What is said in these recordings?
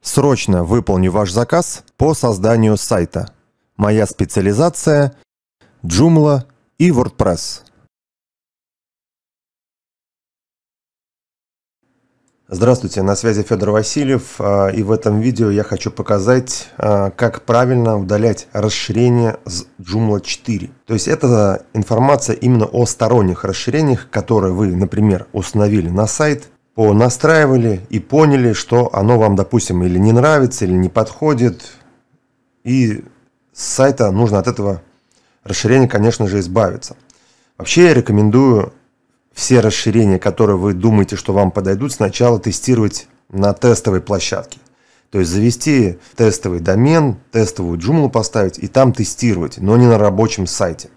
Срочно выполню ваш заказ по созданию сайта. Моя специализация – Joomla и WordPress. Здравствуйте, на связи Федор Васильев, а, и в этом видео я хочу показать, а, как правильно удалять расширение с Joomla 4. То есть это информация именно о сторонних расширениях, которые вы, например, установили на сайт, понастраивали и поняли, что оно вам, допустим, или не нравится, или не подходит. И с сайта нужно от этого расширения, конечно же, избавиться. Вообще я рекомендую все расширения, которые вы думаете, что вам подойдут, сначала тестировать на тестовой площадке. То есть завести тестовый домен, тестовую джумлу поставить и там тестировать, но не на рабочем сайте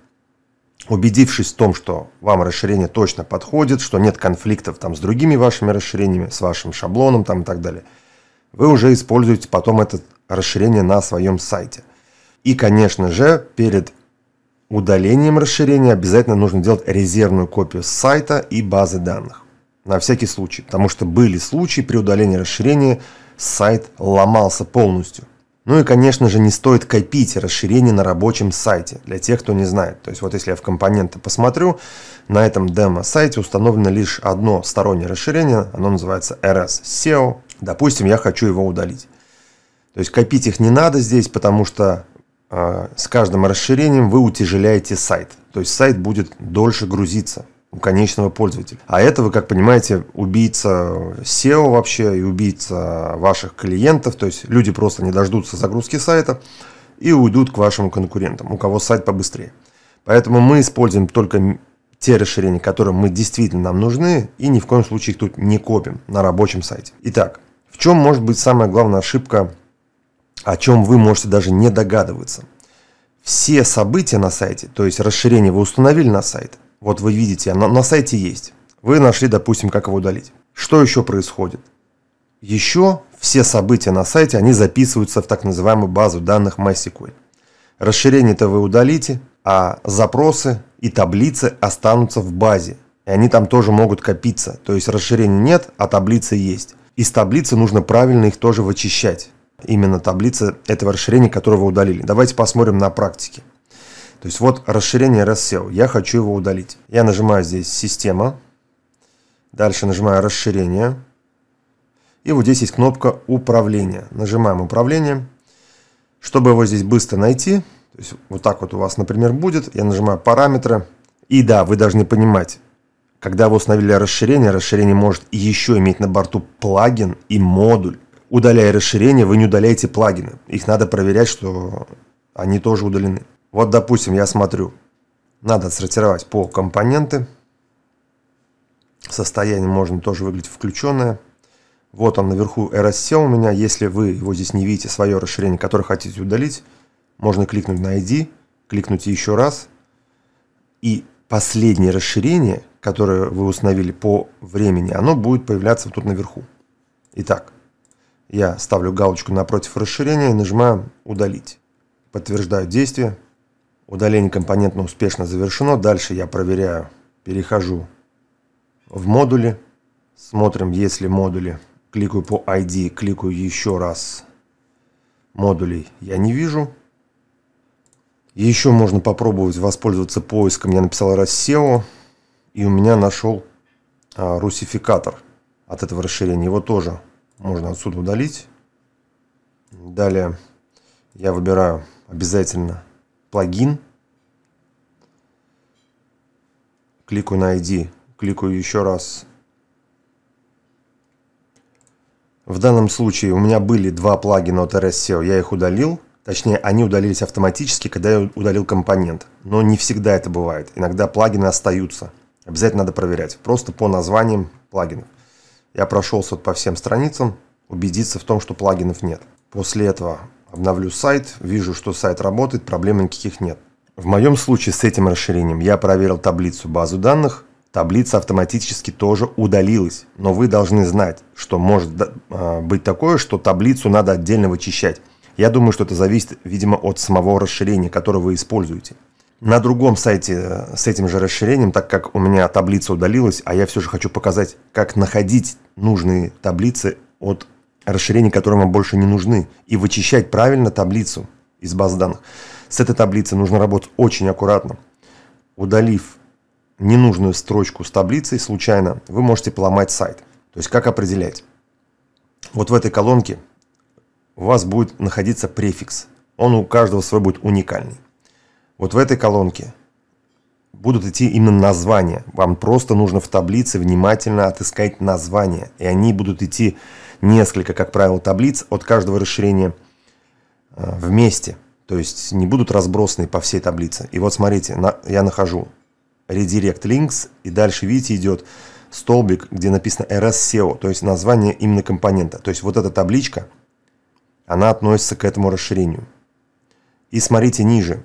убедившись в том, что вам расширение точно подходит, что нет конфликтов там с другими вашими расширениями, с вашим шаблоном там и так далее, вы уже используете потом это расширение на своем сайте. И, конечно же, перед удалением расширения обязательно нужно делать резервную копию сайта и базы данных. На всякий случай, потому что были случаи при удалении расширения сайт ломался полностью. Ну и, конечно же, не стоит копить расширение на рабочем сайте, для тех, кто не знает. То есть вот если я в компоненты посмотрю, на этом демо-сайте установлено лишь одно стороннее расширение, оно называется RS SEO. Допустим, я хочу его удалить. То есть копить их не надо здесь, потому что э, с каждым расширением вы утяжеляете сайт. То есть сайт будет дольше грузиться конечного пользователя. А это, вы как понимаете, убийца SEO вообще и убийца ваших клиентов. То есть люди просто не дождутся загрузки сайта и уйдут к вашим конкурентам, у кого сайт побыстрее. Поэтому мы используем только те расширения, которые мы действительно нам нужны, и ни в коем случае их тут не копим на рабочем сайте. Итак, в чем может быть самая главная ошибка, о чем вы можете даже не догадываться? Все события на сайте, то есть расширение вы установили на сайт – вот вы видите, на, на сайте есть. Вы нашли, допустим, как его удалить. Что еще происходит? Еще все события на сайте, они записываются в так называемую базу данных MySQL. Расширение-то вы удалите, а запросы и таблицы останутся в базе. И они там тоже могут копиться. То есть расширения нет, а таблицы есть. Из таблицы нужно правильно их тоже вычищать. Именно таблицы этого расширения, которое вы удалили. Давайте посмотрим на практике. То есть вот расширение рассел, я хочу его удалить. Я нажимаю здесь «Система», дальше нажимаю «Расширение», и вот здесь есть кнопка «Управление». Нажимаем «Управление». Чтобы его здесь быстро найти, то есть вот так вот у вас, например, будет, я нажимаю «Параметры». И да, вы должны понимать, когда вы установили расширение, расширение может еще иметь на борту плагин и модуль. Удаляя расширение, вы не удаляете плагины. Их надо проверять, что они тоже удалены. Вот, допустим, я смотрю, надо отсортировать по компоненты. Состояние можно тоже выглядеть включенное. Вот он наверху RSC у меня. Если вы его здесь не видите, свое расширение, которое хотите удалить, можно кликнуть на ID, кликнуть еще раз. И последнее расширение, которое вы установили по времени, оно будет появляться вот тут наверху. Итак, я ставлю галочку напротив расширения и нажимаю «Удалить». Подтверждаю действие. Удаление компонента успешно завершено. Дальше я проверяю. Перехожу в модули. Смотрим, есть ли модули. Кликаю по ID, кликаю еще раз. Модулей я не вижу. Еще можно попробовать воспользоваться поиском. Я написал рассео, и у меня нашел а, русификатор от этого расширения. Его тоже можно отсюда удалить. Далее я выбираю обязательно плагин. Кликаю на ID, кликаю еще раз. В данном случае у меня были два плагина от RSSEO, я их удалил. Точнее, они удалились автоматически, когда я удалил компонент. Но не всегда это бывает. Иногда плагины остаются. Обязательно надо проверять. Просто по названиям плагинов. Я прошелся по всем страницам, убедиться в том, что плагинов нет. После этого обновлю сайт, вижу, что сайт работает, проблем никаких нет. В моем случае с этим расширением я проверил таблицу базу данных, таблица автоматически тоже удалилась. Но вы должны знать, что может а, быть такое, что таблицу надо отдельно вычищать. Я думаю, что это зависит, видимо, от самого расширения, которое вы используете. На другом сайте э, с этим же расширением, так как у меня таблица удалилась, а я все же хочу показать, как находить нужные таблицы от расширения которые вам больше не нужны, и вычищать правильно таблицу из баз данных. С этой таблицы нужно работать очень аккуратно. Удалив ненужную строчку с таблицей случайно, вы можете поломать сайт. То есть как определять? Вот в этой колонке у вас будет находиться префикс. Он у каждого свой будет уникальный. Вот в этой колонке будут идти именно названия. Вам просто нужно в таблице внимательно отыскать названия. И они будут идти несколько, как правило, таблиц от каждого расширения э, вместе. То есть не будут разбросаны по всей таблице. И вот смотрите, на, я нахожу Redirect Links, и дальше, видите, идет столбик, где написано RS e то есть название именно компонента. То есть вот эта табличка, она относится к этому расширению. И смотрите ниже.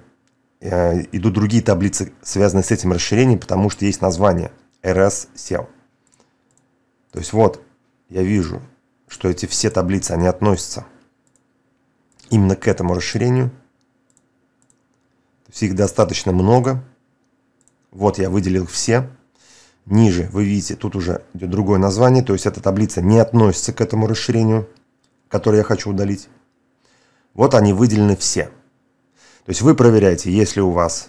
Э, идут другие таблицы, связанные с этим расширением, потому что есть название RS-SEL. То есть вот, я вижу, что эти все таблицы, они относятся именно к этому расширению. То есть их достаточно много. Вот я выделил все. Ниже вы видите, тут уже идет другое название, то есть эта таблица не относится к этому расширению, которое я хочу удалить. Вот они выделены все. То есть вы проверяете, если у вас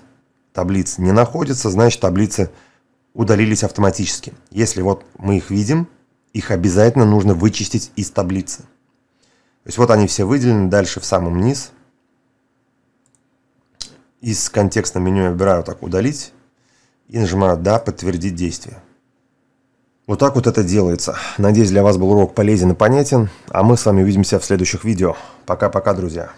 таблиц не находится, значит таблицы удалились автоматически. Если вот мы их видим, их обязательно нужно вычистить из таблицы. То есть вот они все выделены, дальше в самом низ. Из контекстного меню я выбираю так «Удалить» и нажимаю «Да», «Подтвердить действие». Вот так вот это делается. Надеюсь, для вас был урок полезен и понятен, а мы с вами увидимся в следующих видео. Пока-пока, друзья.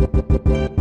Thank you.